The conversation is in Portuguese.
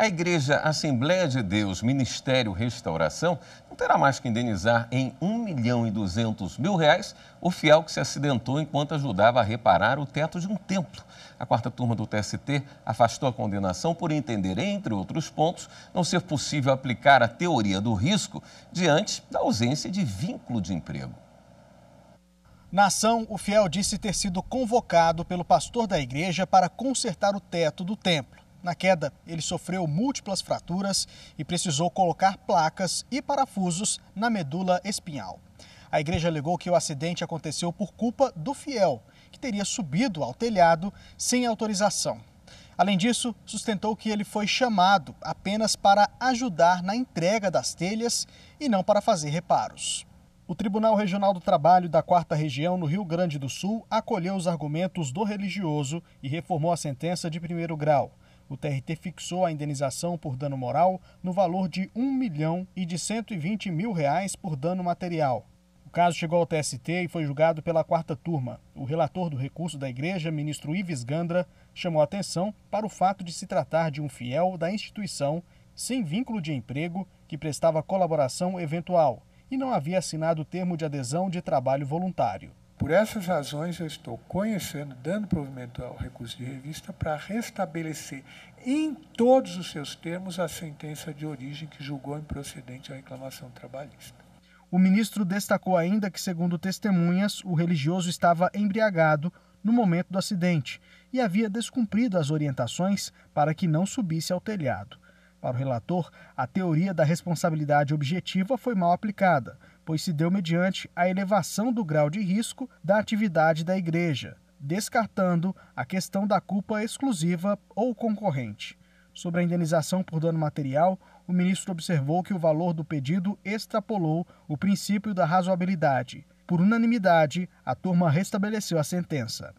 A Igreja Assembleia de Deus Ministério Restauração não terá mais que indenizar em 1 milhão e 200 mil reais o fiel que se acidentou enquanto ajudava a reparar o teto de um templo. A quarta turma do TST afastou a condenação por entender, entre outros pontos, não ser possível aplicar a teoria do risco diante da ausência de vínculo de emprego. Na ação, o fiel disse ter sido convocado pelo pastor da igreja para consertar o teto do templo. Na queda, ele sofreu múltiplas fraturas e precisou colocar placas e parafusos na medula espinhal. A igreja alegou que o acidente aconteceu por culpa do fiel, que teria subido ao telhado sem autorização. Além disso, sustentou que ele foi chamado apenas para ajudar na entrega das telhas e não para fazer reparos. O Tribunal Regional do Trabalho da Quarta Região, no Rio Grande do Sul, acolheu os argumentos do religioso e reformou a sentença de primeiro grau. O TRT fixou a indenização por dano moral no valor de R$ 1 milhão e de 120 mil reais por dano material. O caso chegou ao TST e foi julgado pela quarta turma. O relator do recurso da igreja, ministro Ives Gandra, chamou atenção para o fato de se tratar de um fiel da instituição sem vínculo de emprego que prestava colaboração eventual e não havia assinado o termo de adesão de trabalho voluntário. Por essas razões, eu estou conhecendo, dando provimento ao recurso de revista para restabelecer em todos os seus termos a sentença de origem que julgou improcedente a reclamação trabalhista. O ministro destacou ainda que, segundo testemunhas, o religioso estava embriagado no momento do acidente e havia descumprido as orientações para que não subisse ao telhado. Para o relator, a teoria da responsabilidade objetiva foi mal aplicada, pois se deu mediante a elevação do grau de risco da atividade da igreja, descartando a questão da culpa exclusiva ou concorrente. Sobre a indenização por dano material, o ministro observou que o valor do pedido extrapolou o princípio da razoabilidade. Por unanimidade, a turma restabeleceu a sentença.